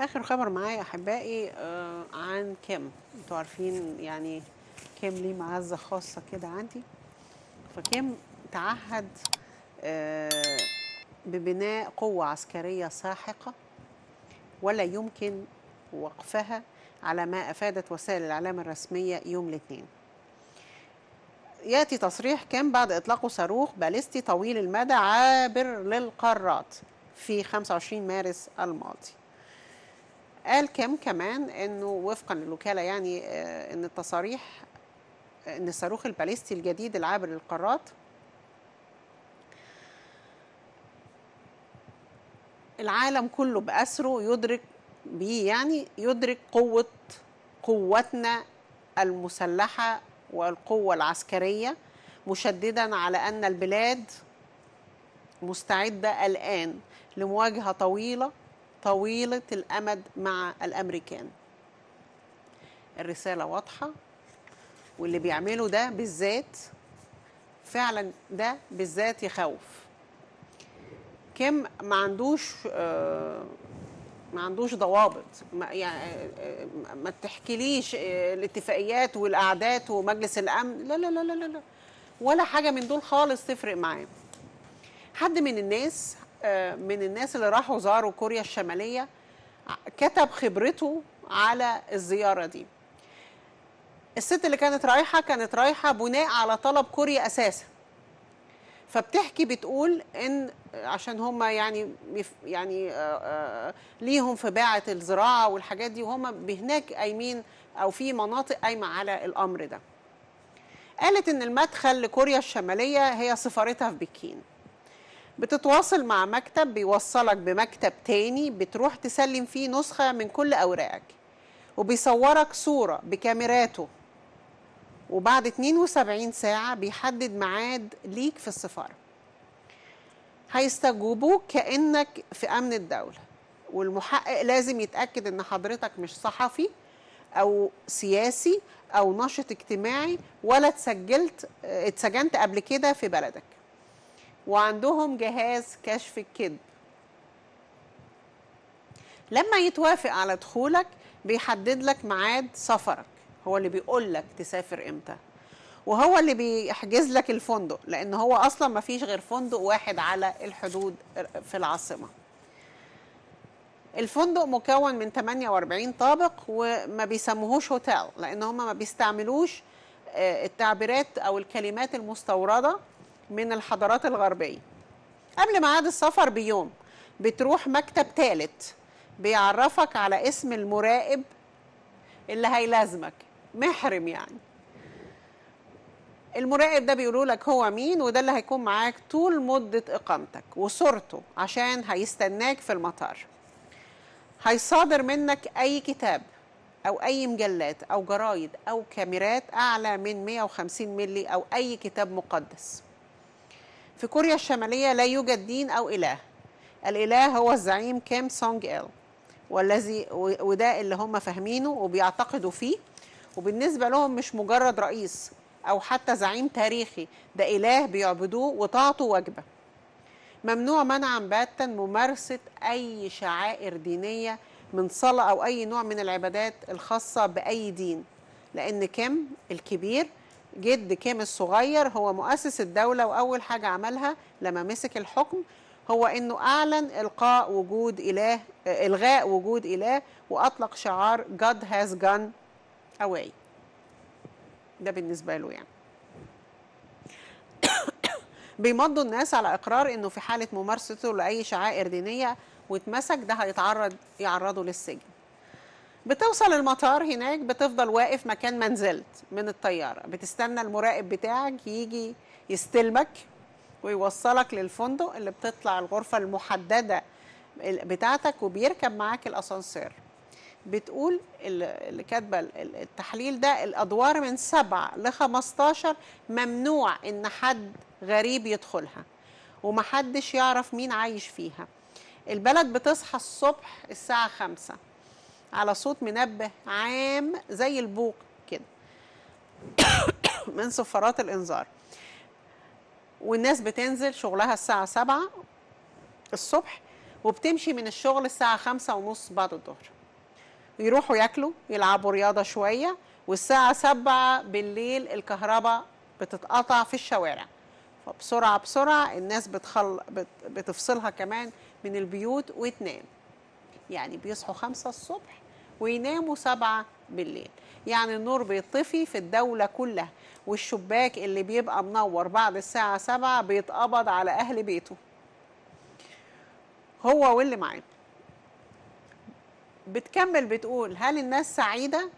اخر خبر معايا احبائي آه عن كام انتوا عارفين يعني كام ليه معزه خاصه كده عندي فكام تعهد آه ببناء قوه عسكريه ساحقه ولا يمكن وقفها على ما افادت وسائل الاعلام الرسميه يوم الاثنين ياتي تصريح كام بعد اطلاقه صاروخ باليستي طويل المدى عابر للقارات في 25 مارس الماضي قال كم كمان انه وفقا للوكاله يعني آه، ان التصاريح ان الصاروخ الباليستي الجديد العابر للقارات العالم كله بأسره يدرك بيه يعني يدرك قوة قوتنا المسلحة والقوة العسكرية مشددا على أن البلاد مستعدة الآن لمواجهة طويلة طويله الامد مع الامريكان الرساله واضحه واللي بيعمله ده بالذات فعلا ده بالذات يخوف كم ما عندوش آه ما عندوش ضوابط ما, يعني آه، ما تحكيليش آه، الاتفاقيات والقعدات ومجلس الامن لا لا لا لا لا ولا حاجه من دول خالص تفرق معاه حد من الناس من الناس اللي راحوا زاروا كوريا الشماليه كتب خبرته على الزياره دي الست اللي كانت رايحه كانت رايحه بناء على طلب كوريا اساسا فبتحكي بتقول ان عشان هم يعني يعني ليهم في باعه الزراعه والحاجات دي وهم بهناك قايمين او في مناطق قايمه على الامر ده قالت ان المدخل لكوريا الشماليه هي سفارتها في بكين بتتواصل مع مكتب بيوصلك بمكتب تاني بتروح تسلم فيه نسخة من كل أوراقك وبيصورك صورة بكاميراته وبعد 72 ساعة بيحدد ميعاد ليك في السفارة هيستجوبوك كأنك في أمن الدولة والمحقق لازم يتأكد إن حضرتك مش صحفي أو سياسي أو ناشط اجتماعي ولا تسجلت اتسجنت قبل كده في بلدك وعندهم جهاز كشف الكذب لما يتوافق على دخولك بيحدد لك ميعاد سفرك هو اللي بيقول لك تسافر امتى وهو اللي بيحجز لك الفندق لان هو اصلا ما فيش غير فندق واحد على الحدود في العاصمه الفندق مكون من 48 طابق وما بيسموهوش هوتيل لان هم ما بيستعملوش آه، التعبيرات او الكلمات المستورده من الحضارات الغربية قبل ميعاد السفر بيوم بتروح مكتب ثالث بيعرفك على اسم المراقب اللي هيلازمك محرم يعني المراقب ده بيقولوا لك هو مين وده اللي هيكون معاك طول مدة إقامتك وصورته عشان هيستناك في المطار هيصادر منك أي كتاب أو أي مجلات أو جرايد أو كاميرات أعلى من 150 ملي أو أي كتاب مقدس في كوريا الشمالية لا يوجد دين أو إله الإله هو الزعيم كيم سونج إل والذي وده اللي هم فاهمينه وبيعتقدوا فيه وبالنسبة لهم مش مجرد رئيس أو حتى زعيم تاريخي ده إله بيعبدوه وطاعته واجبة ممنوع منعا باتا ممارسة أي شعائر دينية من صلاة أو أي نوع من العبادات الخاصة بأي دين لأن كم الكبير جد كيم الصغير هو مؤسس الدولة وأول حاجة عملها لما مسك الحكم هو انه اعلن القاء وجود اله الغاء وجود اله واطلق شعار God has gone away ده بالنسبه له يعني بيمضوا الناس على اقرار انه في حاله ممارسته لاي شعائر دينيه واتمسك ده هيتعرض يعرضه للسجن بتوصل المطار هناك بتفضل واقف مكان ما نزلت من الطياره بتستنى المراقب بتاعك يجي يستلمك ويوصلك للفندق اللي بتطلع الغرفه المحدده بتاعتك وبيركب معاك الاسانسير بتقول اللي كاتبه التحليل ده الادوار من 7 ل 15 ممنوع ان حد غريب يدخلها ومحدش يعرف مين عايش فيها البلد بتصحى الصبح الساعه 5 على صوت منبه عام زي البوق كده من صفارات الإنذار والناس بتنزل شغلها الساعة سبعة الصبح وبتمشي من الشغل الساعة خمسة ونص بعد الظهر يروحوا ياكلوا يلعبوا رياضة شوية والساعة سبعة بالليل الكهرباء بتتقطع في الشوارع فبسرعة بسرعة الناس بتخل... بت... بتفصلها كمان من البيوت وتنام يعني بيصحوا خمسة الصبح ويناموا سبعة بالليل يعني النور بيطفي في الدولة كلها والشباك اللي بيبقى منور بعد الساعة سبعة بيتقبض على أهل بيته هو واللي معاه بتكمل بتقول هل الناس سعيدة؟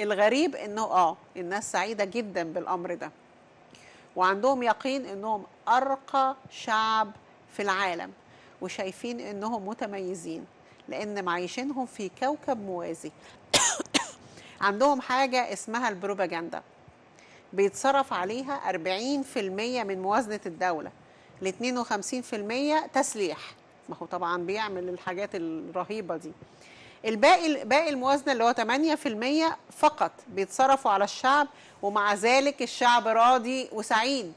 الغريب انه اه الناس سعيدة جدا بالأمر ده وعندهم يقين انهم أرقى شعب في العالم وشايفين انهم متميزين لان معيشينهم في كوكب موازي عندهم حاجه اسمها البروباجندا بيتصرف عليها 40% من موازنه الدوله ل 52% تسليح ما هو طبعا بيعمل الحاجات الرهيبه دي الباقي باقي الموازنه اللي هو 8% فقط بيتصرفوا على الشعب ومع ذلك الشعب راضي وسعيد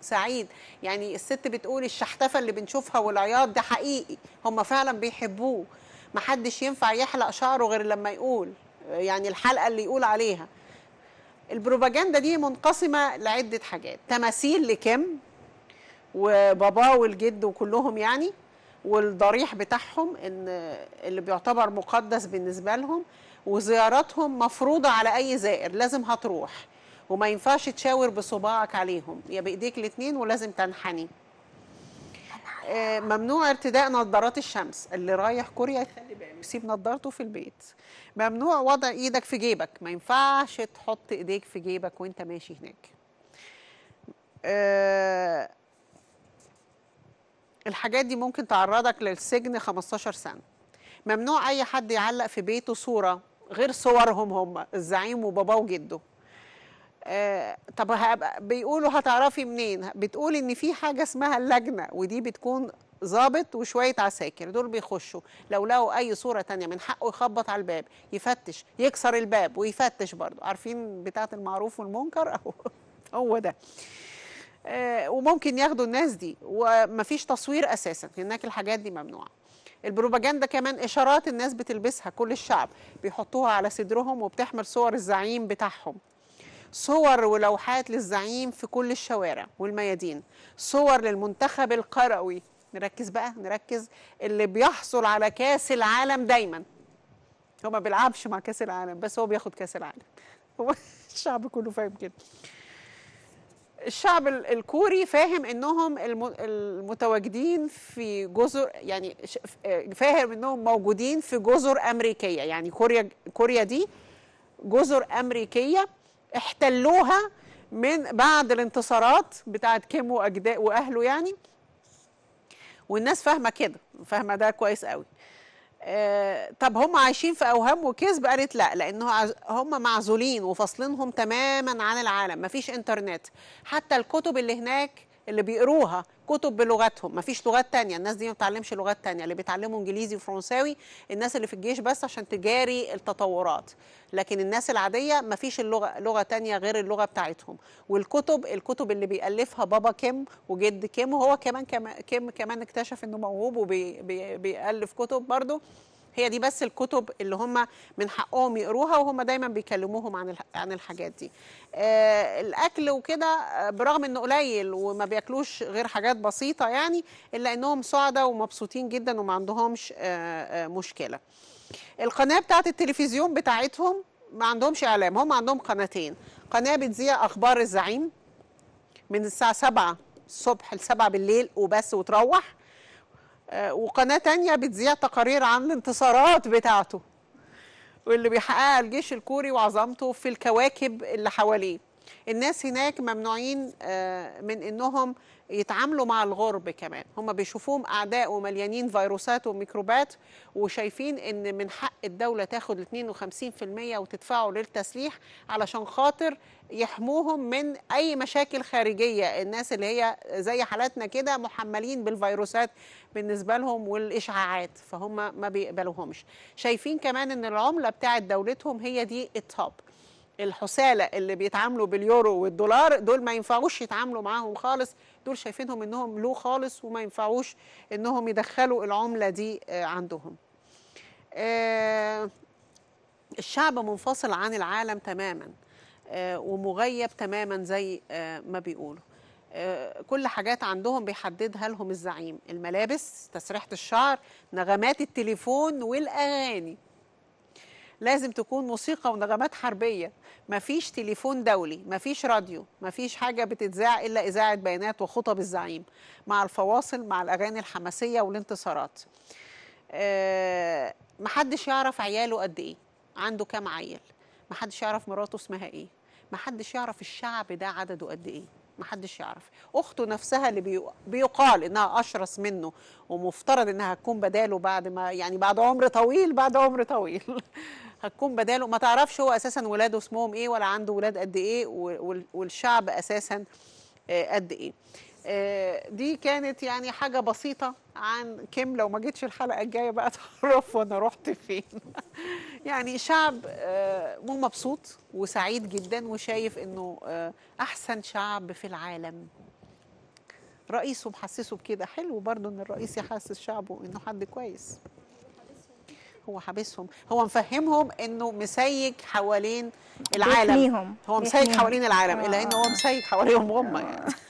سعيد يعني الست بتقول الشحتفه اللي بنشوفها والعياط ده حقيقي هم فعلا بيحبوه محدش ينفع يحلق شعره غير لما يقول يعني الحلقه اللي يقول عليها البروباجندا دي منقسمه لعده حاجات تماثيل لكم وباباه والجد وكلهم يعني والضريح بتاعهم ان اللي بيعتبر مقدس بالنسبه لهم وزياراتهم مفروضه على اي زائر لازم هتروح وما ينفعش تشاور بصباعك عليهم يا بايديك الاثنين ولازم تنحني آه، ممنوع ارتداء نظارات الشمس اللي رايح كوريا يخلي باله يسيب نظارته في البيت ممنوع وضع ايدك في جيبك ما ينفعش تحط ايديك في جيبك وانت ماشي هناك أه الحاجات دي ممكن تعرضك للسجن 15 سنه ممنوع اي حد يعلق في بيته صوره غير صورهم هم الزعيم وباباه وجده آه طب هبقى بيقولوا هتعرفي منين بتقول ان في حاجه اسمها اللجنه ودي بتكون ظابط وشويه عساكر دول بيخشوا لو لقوا اي صوره تانية من حقه يخبط على الباب يفتش يكسر الباب ويفتش برضه عارفين بتاعه المعروف والمنكر اهو هو ده آه، وممكن ياخدوا الناس دي ومفيش تصوير اساسا هناك الحاجات دي ممنوعه البروباجندا كمان اشارات الناس بتلبسها كل الشعب بيحطوها على صدرهم وبتحمل صور الزعيم بتاعهم صور ولوحات للزعيم في كل الشوارع والميادين صور للمنتخب القروي نركز بقى نركز اللي بيحصل على كاس العالم دايما هو ما بيلعبش مع كاس العالم بس هو بياخد كاس العالم هو الشعب كله فاهم كده الشعب الكوري فاهم انهم المتواجدين في جزر يعني آه، فاهم انهم موجودين في جزر امريكيه يعني كوريا كوريا دي جزر امريكيه احتلوها من بعد الانتصارات بتاعت كيم واجداء واهله يعني والناس فاهمه كده فاهمه ده كويس قوي آه طب هم عايشين في اوهام وكذب قالت لا لان هم معزولين وفاصلينهم تماما عن العالم مفيش انترنت حتى الكتب اللي هناك اللي بيقروها كتب بلغتهم مفيش لغات تانية الناس دي ما بتعلمش لغات تانية اللي بيتعلموا انجليزي وفرنساوي الناس اللي في الجيش بس عشان تجاري التطورات لكن الناس العادية مفيش اللغة لغة تانية غير اللغة بتاعتهم والكتب الكتب اللي بيألفها بابا كيم وجد كيم وهو كمان كيم كمان اكتشف انه موهوب وبيألف كتب برضه هي دي بس الكتب اللي هم من حقهم يقروها وهم دايما بيكلموهم عن عن الحاجات دي آه، الاكل وكده آه، برغم انه قليل وما بياكلوش غير حاجات بسيطه يعني الا انهم سعداء ومبسوطين جدا وما عندهمش آه، مشكله القناه بتاعه التلفزيون بتاعتهم ما عندهمش اعلام هم عندهم قناتين قناه بتذيع اخبار الزعيم من الساعه 7 الصبح ل 7 بالليل وبس وتروح آه، وقناة تانية بتذيع تقارير عن الانتصارات بتاعته واللي بيحققها الجيش الكوري وعظمته في الكواكب اللي حواليه الناس هناك ممنوعين آه، من انهم يتعاملوا مع الغرب كمان هم بيشوفوهم اعداء ومليانين فيروسات وميكروبات وشايفين ان من حق الدوله تاخد 52% وتدفعه للتسليح علشان خاطر يحموهم من اي مشاكل خارجيه الناس اللي هي زي حالاتنا كده محملين بالفيروسات بالنسبه لهم والاشعاعات فهم ما بيقبلوهمش شايفين كمان ان العمله بتاعه دولتهم هي دي التوب الحسالة اللي بيتعاملوا باليورو والدولار دول ما ينفعوش يتعاملوا معاهم خالص دول شايفينهم انهم لو خالص وما ينفعوش انهم يدخلوا العملة دي آه، عندهم آه، الشعب منفصل عن العالم تماما آه، ومغيب تماما زي ما بيقولوا كل حاجات عندهم بيحددها لهم الزعيم الملابس تسريحة الشعر نغمات التليفون والأغاني لازم تكون موسيقى ونغمات حربيه مفيش تليفون دولي مفيش راديو مفيش حاجه بتتذاع الا اذاعه بيانات وخطب الزعيم مع الفواصل مع الاغاني الحماسيه والانتصارات أه محدش يعرف عياله قد ايه عنده كام عيل محدش يعرف مراته اسمها ايه محدش يعرف الشعب ده عدده قد ايه محدش يعرف اخته نفسها اللي بيقال انها اشرس منه ومفترض انها هتكون بداله بعد ما يعني بعد عمر طويل بعد عمر طويل هتكون بداله ما تعرفش هو اساسا ولاده اسمهم ايه ولا عنده ولاد قد ايه والشعب اساسا آه، قد ايه آه، دي كانت يعني حاجه بسيطه عن كيم لو ما جيتش الحلقه الجايه بقى تعرفوا انا رحت فين يعني شعب آه، مو مبسوط وسعيد جدا وشايف انه آه، احسن شعب في العالم رئيسه محسسه بكده حلو برضه ان الرئيس يحسس شعبه انه حد كويس هو حابسهم هو مفهمهم انه مسيج حوالين العالم هو مسيج حوالين العالم الا انه هو مسيج حواليهم هم يعني